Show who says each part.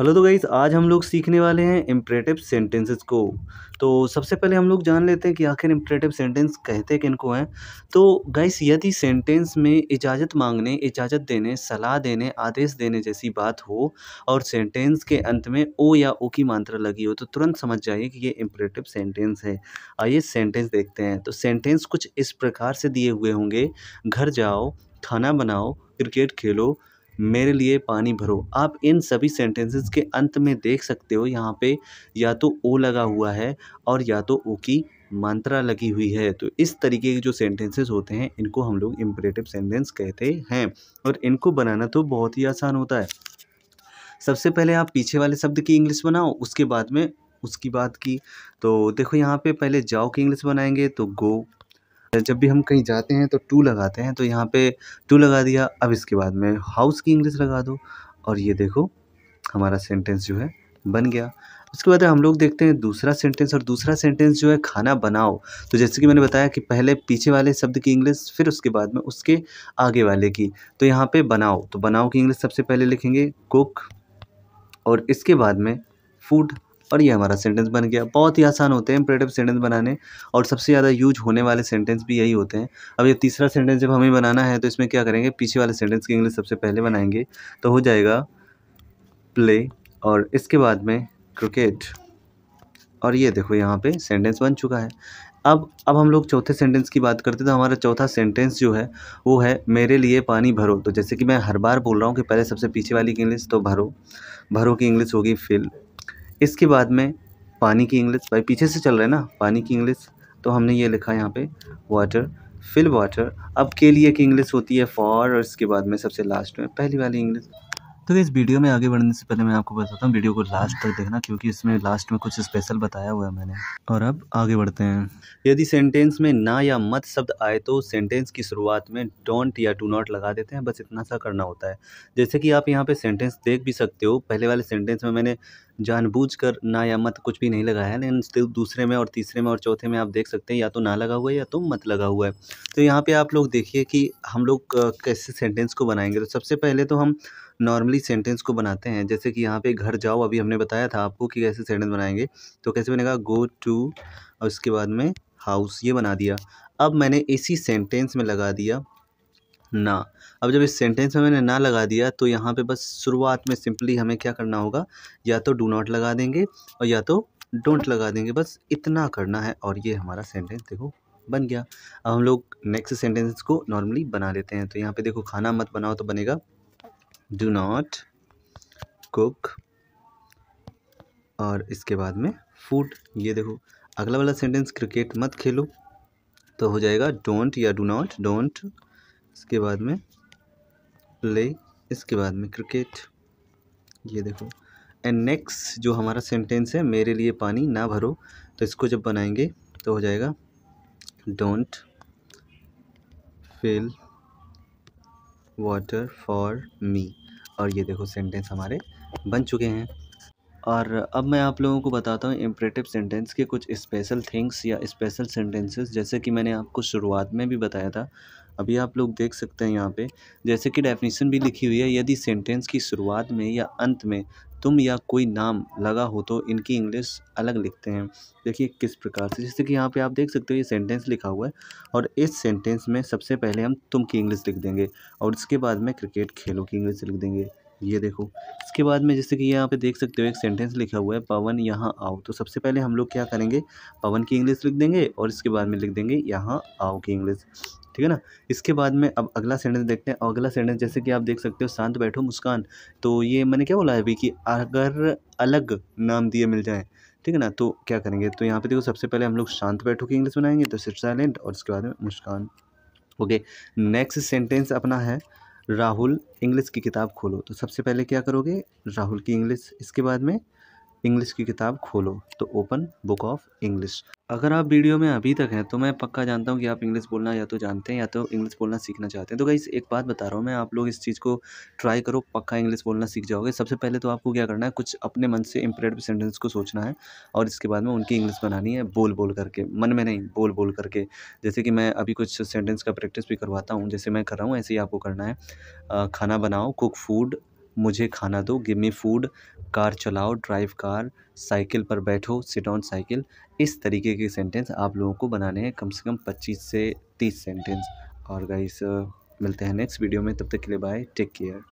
Speaker 1: hello तो guys आज हम लोग सीखने वाले हैं इम्परेटिव सेंटेंसेस को तो सबसे पहले हम लोग जान लेते हैं कि आखिर इम्परेटिव सेंटेंस कहते किन को हैं तो गाइस यदि सेंटेंस में इजाज़त मांगने इजाज़त देने सलाह देने आदेश देने जैसी बात हो और सेंटेंस के अंत में ओ या ओ की मात्रा लगी हो तो तुरंत समझ जाइए कि ये इम्परेटिव सेंटेंस है आइए सेंटेंस देखते हैं तो सेंटेंस कुछ इस प्रकार से दिए हुए होंगे घर जाओ खाना बनाओ क्रिकेट खेलो मेरे लिए पानी भरो आप इन सभी सेंटेंसेस के अंत में देख सकते हो यहाँ पे या तो ओ लगा हुआ है और या तो ओ की मात्रा लगी हुई है तो इस तरीके के जो सेंटेंसेस होते हैं इनको हम लोग इम्परेटिव सेंटेंस कहते हैं और इनको बनाना तो बहुत ही आसान होता है सबसे पहले आप पीछे वाले शब्द की इंग्लिश बनाओ उसके बाद में उसकी बात की तो देखो यहाँ पे पहले जाओ की इंग्लिश बनाएंगे तो गो जब भी हम कहीं जाते हैं तो टू लगाते हैं तो यहाँ पे टू लगा दिया अब इसके बाद में हाउस की इंग्लिश लगा दो और ये देखो हमारा सेंटेंस जो है बन गया उसके बाद हम लोग देखते हैं दूसरा सेंटेंस और दूसरा सेंटेंस जो है खाना बनाओ तो जैसे कि मैंने बताया कि पहले पीछे वाले शब्द की इंग्लिश फिर उसके बाद में उसके आगे वाले की तो यहाँ पे बनाओ तो बनाओ की इंग्लिश सबसे पहले लिखेंगे कुक और इसके बाद में फूड और ये हमारा सेंटेंस बन गया बहुत ही आसान होते हैं इंपरेटिव सेंटेंस बनाने और सबसे ज़्यादा यूज होने वाले सेंटेंस भी यही होते हैं अब ये तीसरा सेंटेंस जब हमें बनाना है तो इसमें क्या करेंगे पीछे वाले सेंटेंस की इंग्लिश सबसे पहले बनाएंगे तो हो जाएगा प्ले और इसके बाद में क्रिकेट और ये देखो यहाँ पर सेंटेंस बन चुका है अब अब हम लोग चौथे सेंटेंस की बात करते तो हमारा चौथा सेंटेंस जो है वो है मेरे लिए पानी भरो तो जैसे कि मैं हर बार बोल रहा हूँ कि पहले सबसे पीछे वाली की इंग्लिश तो भरो भरो की इंग्लिश होगी फिल इसके बाद में पानी की इंग्लिश भाई पीछे से चल रहे ना पानी की इंग्लिश तो हमने ये लिखा यहाँ पे वाटर फिल वाटर अब के लिए की इंग्लिश होती है फॉर और इसके बाद में सबसे लास्ट में पहली वाली इंग्लिश तो इस वीडियो में आगे बढ़ने से पहले मैं आपको बताता हूँ वीडियो को लास्ट तक देखना क्योंकि इसमें लास्ट में कुछ स्पेशल बताया हुआ है मैंने और अब आगे बढ़ते हैं यदि सेंटेंस में ना या मत शब्द आए तो सेंटेंस की शुरुआत में डोंट या डू नॉट लगा देते हैं बस इतना सा करना होता है जैसे कि आप यहाँ पे सेंटेंस देख भी सकते हो पहले वाले सेंटेंस में मैंने जानबूझकर ना या मत कुछ भी नहीं लगाया है लेकिन दूसरे में और तीसरे में और चौथे में आप देख सकते हैं या तो ना लगा हुआ है या तो मत लगा हुआ है तो यहाँ पे आप लोग देखिए कि हम लोग कैसे सेंटेंस को बनाएंगे तो सबसे पहले तो हम नॉर्मली सेंटेंस को बनाते हैं जैसे कि यहाँ पे घर जाओ अभी हमने बताया था आपको कि कैसे सेंटेंस बनाएंगे तो कैसे बनेगा गो टू और उसके बाद में हाउस ये बना दिया अब मैंने इसी सेंटेंस में लगा दिया ना अब जब इस सेंटेंस में मैंने ना लगा दिया तो यहाँ पे बस शुरुआत में सिंपली हमें क्या करना होगा या तो डू नॉट लगा देंगे और या तो डोंट लगा देंगे बस इतना करना है और ये हमारा सेंटेंस देखो बन गया अब हम लोग नेक्स्ट सेंटेंस को नॉर्मली बना लेते हैं तो यहाँ पे देखो खाना मत बनाओ तो बनेगा डू नॉट कुक और इसके बाद में फूड ये देखो अगला वाला सेंटेंस क्रिकेट मत खेलो तो हो जाएगा डोंट या डू नॉट डोंट इसके बाद में प्ले इसके बाद में क्रिकेट ये देखो एंड नेक्स्ट जो हमारा सेंटेंस है मेरे लिए पानी ना भरो तो इसको जब बनाएंगे तो हो जाएगा don't fill water for me और ये देखो सेंटेंस हमारे बन चुके हैं और अब मैं आप लोगों को बताता हूँ इम्परेटिव सेंटेंस के कुछ स्पेशल थिंग्स या स्पेशल सेंटेंसेस जैसे कि मैंने आपको शुरुआत में भी बताया था अभी आप लोग देख सकते हैं यहाँ पे जैसे कि डेफिनेशन भी लिखी हुई है यदि सेंटेंस की शुरुआत में या अंत में तुम या कोई नाम लगा हो तो इनकी इंग्लिश अलग लिखते हैं देखिए किस प्रकार से जैसे कि यहाँ पे आप देख सकते हो ये सेंटेंस लिखा हुआ है और इस सेंटेंस में सबसे पहले हम तुम की इंग्लिश लिख देंगे और इसके बाद में क्रिकेट खेलों की इंग्लिश लिख देंगे ये देखो इसके बाद में जैसे कि यहाँ पे देख सकते हो एक सेंटेंस लिखा हुआ है पवन यहाँ आओ तो सबसे पहले हम लोग क्या करेंगे पवन की इंग्लिश लिख देंगे और इसके बाद में लिख देंगे यहाँ आओ की इंग्लिश ठीक है ना इसके बाद में अब अगला सेंटेंस देखते हैं और अगला सेंटेंस जैसे कि आप देख सकते हो शांत बैठो मुस्कान तो ये मैंने क्या बोला है अभी कि अगर अलग नाम दिए मिल जाए ठीक है ना तो क्या करेंगे तो यहाँ पे देखो सबसे पहले हम लोग शांत बैठो की इंग्लिश बनाएंगे तो सिर्फ साइलेंट और उसके बाद में मुस्कान ओके नेक्स्ट सेंटेंस अपना है राहुल इंग्लिश की किताब खोलो तो सबसे पहले क्या करोगे राहुल की इंग्लिश इसके बाद में इंग्लिश की किताब खोलो तो ओपन बुक ऑफ इंग्लिश अगर आप वीडियो में अभी तक हैं तो मैं पक्का जानता हूँ कि आप इंग्लिश बोलना या तो जानते हैं या तो इंग्लिश बोलना सीखना चाहते हैं तो गाइस एक बात बता रहा हूँ मैं आप लोग इस चीज़ को ट्राई करो पक्का इंग्लिश बोलना सीख जाओगे सबसे पहले तो आपको क्या करना है कुछ अपने मन से इम्प्रेड सेंटेंस को सोचना है और इसके बाद में उनकी इंग्लिश बनानी है बोल बोल करके मन में नहीं बोल बोल करके जैसे कि मैं अभी कुछ सेंटेंस का प्रैक्टिस भी करवाता हूँ जैसे मैं कर रहा हूँ ऐसे ही आपको करना है खाना बनाओ कुक फूड मुझे खाना दो गिव मी फूड कार चलाओ ड्राइव कार साइकिल पर बैठो सिट ऑन साइकिल इस तरीके के सेंटेंस आप लोगों को बनाने हैं कम से कम पच्चीस से तीस सेंटेंस और गाइस मिलते हैं नेक्स्ट वीडियो में तब तक के लिए बाय टेक केयर